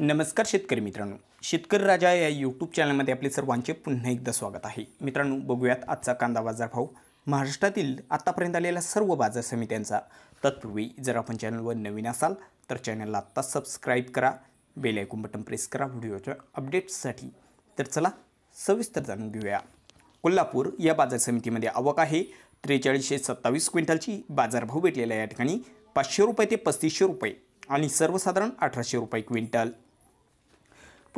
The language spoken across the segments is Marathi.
नमस्कार शेतकरी मित्रांनो शेतकरी राजा या यूट्यूब चॅनलमध्ये आपले सर्वांचे पुन्हा एकदा स्वागत आहे मित्रांनो बघूयात आजचा कांदा बाजार भाव महाराष्ट्रातील आत्तापर्यंत आलेल्या सर्व बाजार समित्यांचा तत्पूर्वी जर आपण चॅनलवर नवीन असाल तर चॅनलला आत्ता सबस्क्राईब करा बेल आयकॉन बटन प्रेस करा व्हिडिओच्या अपडेट्ससाठी तर चला सविस्तर जाणून घेऊया कोल्हापूर या बाजार समितीमध्ये आवक आहे त्रेचाळीसशे सत्तावीस क्विंटलची बाजारभाव भेटलेला या ठिकाणी पाचशे रुपये ते पस्तीसशे रुपये आणि सर्वसाधारण अठराशे रुपये क्विंटल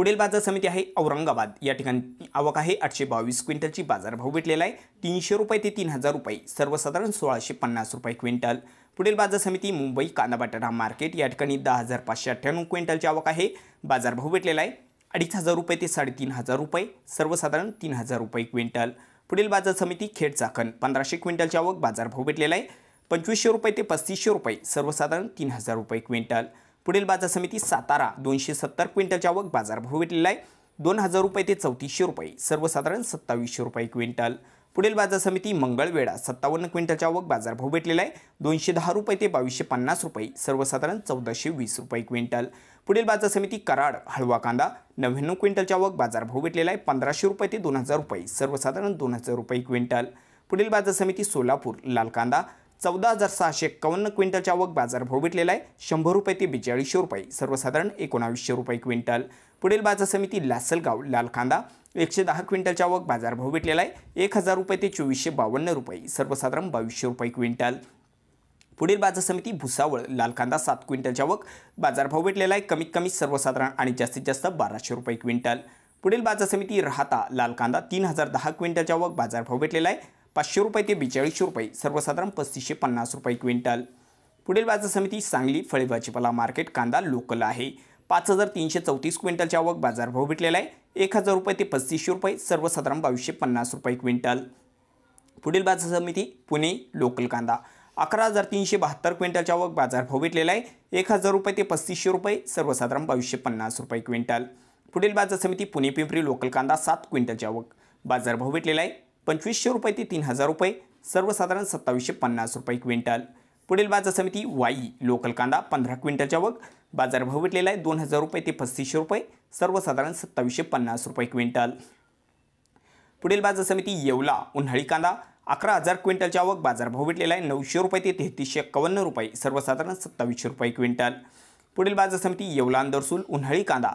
पुढील बाजार समिती आहे औरंगाबाद या ठिकाणी आवक आहे आठशे बावीस क्विंटलची बाजारभाव भेटलेला आहे तीनशे रुपये ते तीन हजार रुपये सर्वसाधारण सोळाशे पन्नास रुपये क्विंटल पुढील बाजार समिती मुंबई कांदा मार्केट या ठिकाणी दहा हजार पाचशे अठ्ठ्याण्णव क्विंटलची आवक आहे बाजारभाव भेटलेला आहे अडीच हजार रुपये ते साडेतीन हजार रुपये सर्वसाधारण तीन हजार रुपये क्विंटल पुढील बाजार समिती खेड चाकण पंधराशे क्विंटलची आवक बाजारभाव भेटलेला आहे पंचवीसशे रुपये ते पस्तीसशे रुपये सर्वसाधारण तीन हजार रुपये क्विंटल पुढील बाजार समिती सातारा दोनशे सत्तर क्विंटलच्या आवक बाजारभाव भेटलेला आहे दोन हजार रुपये ते चौतीसशे रुपये सर्वसाधारण सत्तावीसशे रुपये क्विंटल पुढील बाजार समिती मंगळवेढा सत्तावन्न क्विंटलच्या आवक बाजारभाव भेटलेला आहे दोनशे दहा रुपये ते बावीसशे पन्नास रुपये सर्वसाधारण चौदाशे वीस रुपये क्विंटल पुढील बाजार समिती कराड हळवा कांदा नव्याण्णव क्विंटलच्या आवक बाजारभाव भेटलेला आहे पंधराशे रुपये ते दोन हजार रुपये सर्वसाधारण दोन हजार रुपये क्विंटल पुढील बाजार समिती सोलापूर लाल कांदा चौदा हजार सहाशे एक्कावन्न क्विंटलच्या आवक बाजारभाव भेटलेला आहे शंभर रुपये ते बेचाळीसशे रुपये सर्वसाधारण एकोणावीसशे रुपये क्विंटल पुढील बाजार समिती लासलगाव लालखांदा कांदा एकशे दहा क्विंटलच्या आवक बाजारभाव भेटलेला आहे एक हजार रुपये ते चोवीसशे बावन्न रुपये सर्वसाधारण बावीसशे रुपये क्विंटल पुढील बाजार समिती भुसावळ लाल कांदा सात क्विंटलच्या आवक बाजारभाव भेटलेला आहे कमीत कमी सर्वसाधारण आणि जास्तीत जास्त बाराशे रुपये क्विंटल पुढील बाजार समिती राहता लाल कांदा तीन हजार दहा क्विंटलच्या आवक बाजारभाव भेटलेला आहे पाचशे रुपये ते बेचाळीसशे रुपये सर्वसाधारण पस्तीसशे पन्नास रुपये क्विंटल पुढील बाजार समिती सांगली फळे भाजीपाला मार्केट कांदा लोकल आहे पाच हजार तीनशे चौतीस क्विंटलच्या आवक बाजारभाव भेटलेला आहे एक हजार रुपये ते पस्तीसशे रुपये सर्वसाधारण बावीसशे पन्नास रुपये क्विंटल पुढील बाजार समिती पुणे लोकल कांदा अकरा हजार तीनशे बहात्तर क्विंटलच्या आवक बाजारभाव भेटलेला आहे एक हजार रुपये ते पस्तीसशे रुपये सर्वसाधारण बावीसशे पन्नास रुपये क्विंटल पुढील बाजार समिती पुणे पिंपरी लोकल कांदा सात क्विंटलच्या आवक बाजारभाव भेटलेला आहे पंचवीसशे रुपये ते तीन हजार रुपये सर्वसाधारण सत्तावीसशे पन्नास रुपये क्विंटल पुढील बाजार समिती वाई लोकल कांदा पंधरा क्विंटलच्या वग भाव भेटलेला आहे दोन हजार रुपये ते पस्तीसशे रुपये सर्वसाधारण सत्तावीसशे पन्नास रुपये क्विंटल पुढील बाजार समिती येवला उन्हाळी कांदा अकरा हजार क्विंटलच्या बाजार भाव भेटलेला आहे नऊशे रुपये ते तेहतीसशे एकावन्न रुपये सर्वसाधारण सत्तावीसशे रुपये क्विंटल पुढील बाजार समिती येवला अंदरसूल उन्हाळी कांदा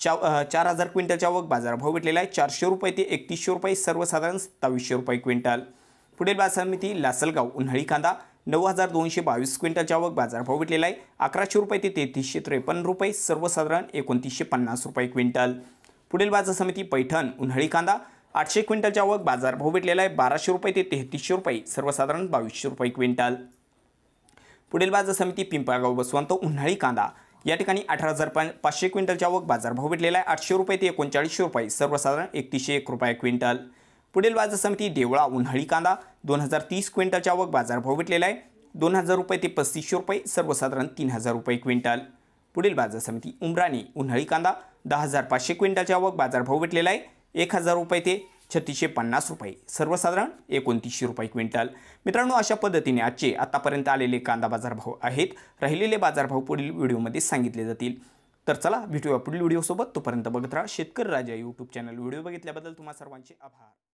चा चार हजार क्विंटलच्या बाजार बाजारभाव भेटलेला आहे चारशे रुपये ते एकतीसशे रुपये सर्वसाधारण सत्तावीसशे रुपये क्विंटल पुढील बाजार समिती लासलगाव उन्हाळी कांदा नऊ हजार दोनशे बावीस क्विंटलच्या बाजार बाजारभाव भेटलेला आहे अकराशे रुपये ते तेहतीसशे त्रेपन्न रुपये सर्वसाधारण एकोणतीसशे पन्नास रुपये क्विंटल पुढील बाजार समिती पैठण उन्हाळी कांदा आठशे क्विंटलच्या बाजार बाजारभाव भेटलेला आहे बाराशे रुपये ते तेहतीसशे रुपये सर्वसाधारण बावीसशे रुपये क्विंटल पुढील बाजार समिती पिंपळगाव बसवंत उन्हाळी कांदा या ठिकाणी अठरा हजार पा पाचशे क्विंटलच्या आवक बाजारभाव भेटलेला आहे आठशे रुपये ते एकोणचाळीसशे रुपये सर्वसाधारण एकतीसशे एक रुपये क्विंटल पुढील बाजार समिती देवळा उन्हाळी कांदा दोन हजार तीस क्विंटलच्या आवक बाजारभाव भेटलेला आहे दोन हजार रुपये ते पस्तीसशे रुपये सर्वसाधारण तीन हजार रुपये क्विंटल पुढील बाजार समिती उमराणी उन्हाळी कांदा दहा हजार पाचशे क्विंटलच्या आवक बाजारभाव भेटलेला आहे एक हजार रुपये ते छत्तीसशे पन्नास रुपये सर्वसाधारण एकोणतीसशे रुपये क्विंटल मित्रांनो अशा पद्धतीने आजचे आतापर्यंत आलेले कांदा बाजारभाव आहेत राहिलेले बाजारभाव पुढील व्हिडिओमध्ये सांगितले जातील तर चला भेटूया पुढील व्हिडिओसोबत तोपर्यंत बघत राहा Shetkari Raja YouTube channel video बघितल्याबद्दल तुम्हा सर्वांचे आभार